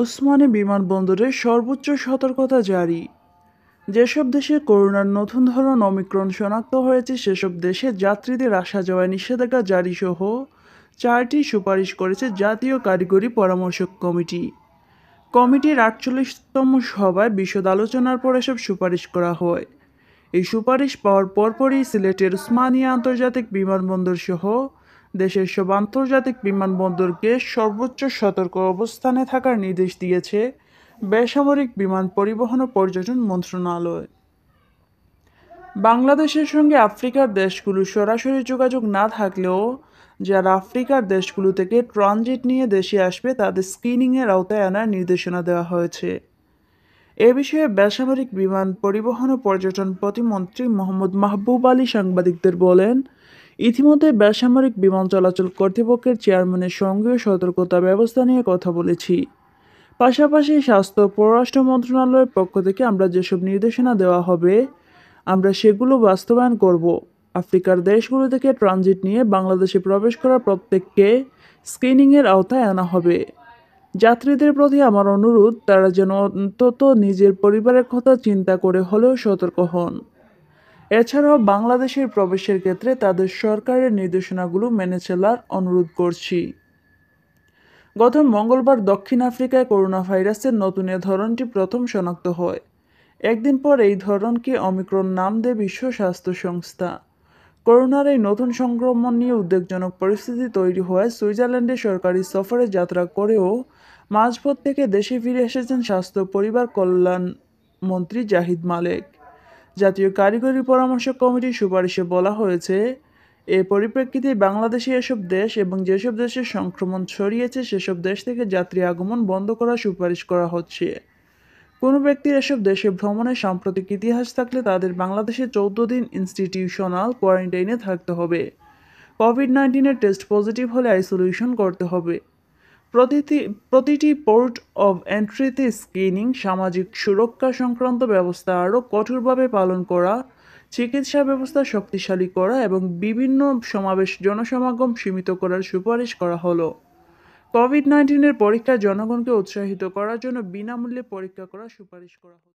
ওসমানী বিমানবন্দরে সর্বোচ্চ সতর্কতা জারি যেসব দেশে করোনার নতুন ধরন অমিক্রণ শনাক্ত হয়েছে সেসব দেশে যাত্রীদের আসা যাওয়ায় নিষেধাজ্ঞা জারি সহ চারটি সুপারিশ করেছে জাতীয় কারিগরি পরামর্শক কমিটি কমিটির আটচল্লিশতম সভায় বিশদ আলোচনার পর এসব সুপারিশ করা হয় এই সুপারিশ পাওয়ার পরপরই সিলেটের উসমানিয়া আন্তর্জাতিক বিমানবন্দর সহ দেশের সব আন্তর্জাতিক বিমানবন্দরকে সর্বোচ্চ সতর্ক অবস্থানে থাকার নির্দেশ দিয়েছে বেসামরিক বিমান পরিবহন ও পর্যটন মন্ত্রণালয় বাংলাদেশের সঙ্গে আফ্রিকার দেশগুলো সরাসরি যোগাযোগ না থাকলেও যারা আফ্রিকার দেশগুলো থেকে ট্রানজিট নিয়ে দেশে আসবে তাদের স্ক্রিনিংয়ের আওতায় আনার নির্দেশনা দেওয়া হয়েছে এ বিষয়ে বেসামরিক বিমান পরিবহন ও পর্যটন প্রতিমন্ত্রী মোহাম্মদ মাহবুব আলী সাংবাদিকদের বলেন ইতিমধ্যে বেসামরিক বিমান চলাচল কর্তৃপক্ষের চেয়ারম্যানের সঙ্গে সতর্কতা ব্যবস্থা নিয়ে কথা বলেছি পাশাপাশি স্বাস্থ্য পররাষ্ট্র মন্ত্রণালয়ের পক্ষ থেকে আমরা যেসব নির্দেশনা দেওয়া হবে আমরা সেগুলো বাস্তবায়ন করব আফ্রিকার দেশগুলো থেকে ট্রানজিট নিয়ে বাংলাদেশে প্রবেশ করা প্রত্যেককে স্ক্রিনিংয়ের আওতায় আনা হবে যাত্রীদের প্রতি আমার অনুরোধ তারা যেন অন্তত নিজের পরিবারের কথা চিন্তা করে হলেও সতর্ক হন এছাড়াও বাংলাদেশের প্রবেশের ক্ষেত্রে তাদের সরকারের নির্দেশনাগুলো মেনে চলার অনুরোধ করছি গত মঙ্গলবার দক্ষিণ আফ্রিকায় করোনা ভাইরাসের নতুন এ ধরনটি প্রথম শনাক্ত হয় একদিন পর এই ধরনকে অমিক্রণ নাম দেয় বিশ্ব স্বাস্থ্য সংস্থা করোনার এই নতুন সংক্রমণ নিয়ে উদ্বেগজনক পরিস্থিতি তৈরি হওয়ায় সুইজারল্যান্ডে সরকারি সফরে যাত্রা করেও মাঝপথ থেকে দেশে ফিরে এসেছেন স্বাস্থ্য পরিবার কল্যাণ মন্ত্রী জাহিদ মালেক জাতীয় কারিগরি পরামর্শ কমিটির সুপারিশে বলা হয়েছে এ পরিপ্রেক্ষিতে বাংলাদেশে এসব দেশ এবং যেসব দেশে সংক্রমণ ছড়িয়েছে সেসব দেশ থেকে যাত্রী আগমন বন্ধ করার সুপারিশ করা হচ্ছে কোনো ব্যক্তির এসব দেশে ভ্রমণের সাম্প্রতিক ইতিহাস থাকলে তাদের বাংলাদেশে চৌদ্দ দিন ইনস্টিটিউশনাল কোয়ারেন্টাইনে থাকতে হবে কোভিড নাইন্টিনের টেস্ট পজিটিভ হলে আইসোলেশন করতে হবে প্রতিটি প্রতিটি পোর্ট অব এন্ট্রিতে স্ক্রিনিং সামাজিক সুরক্ষা সংক্রান্ত ব্যবস্থা আরও কঠোরভাবে পালন করা চিকিৎসা ব্যবস্থা শক্তিশালী করা এবং বিভিন্ন সমাবেশ জনসমাগম সীমিত করার সুপারিশ করা হলো কোভিড নাইন্টিনের পরীক্ষা জনগণকে উৎসাহিত করার জন্য বিনামূল্যে পরীক্ষা করার সুপারিশ করা হলো